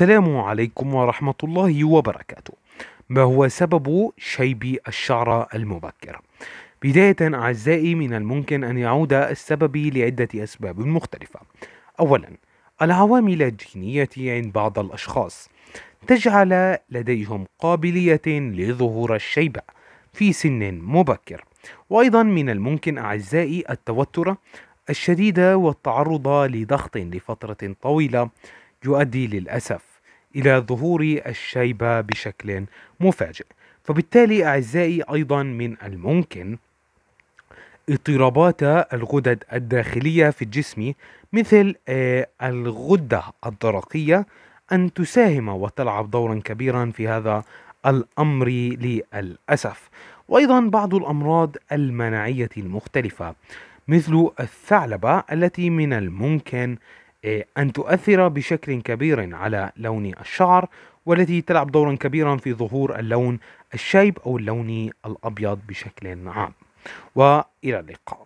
السلام عليكم ورحمة الله وبركاته ما هو سبب شيب الشعر المبكر؟ بداية أعزائي من الممكن أن يعود السبب لعدة أسباب مختلفة أولا العوامل الجينية عند بعض الأشخاص تجعل لديهم قابلية لظهور الشيبة في سن مبكر وأيضا من الممكن أعزائي التوتر الشديد والتعرض لضغط لفترة طويلة يؤدي للأسف إلى ظهور الشيبة بشكل مفاجئ فبالتالي أعزائي أيضا من الممكن اضطرابات الغدد الداخلية في الجسم مثل آه، الغدة الدرقية أن تساهم وتلعب دورا كبيرا في هذا الأمر للأسف وأيضا بعض الأمراض المناعية المختلفة مثل الثعلبة التي من الممكن أن تؤثر بشكل كبير على لون الشعر والتي تلعب دورا كبيرا في ظهور اللون الشايب أو اللون الأبيض بشكل عام وإلى اللقاء